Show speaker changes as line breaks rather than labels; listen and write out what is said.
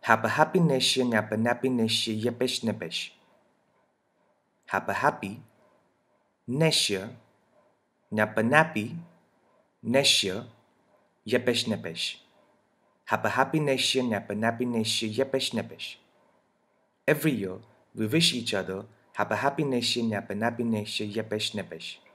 Hapa happy nesha napa nappy nesha yepesh nepesh. Hapa happy, nesha, napa nappy, nesha, yepesh nepesh. Hapa happy nesha napa nappy nesha yepesh nepesh. Every year, we wish each other Hapa happy nesha napa nappy nesha yepesh nepesh.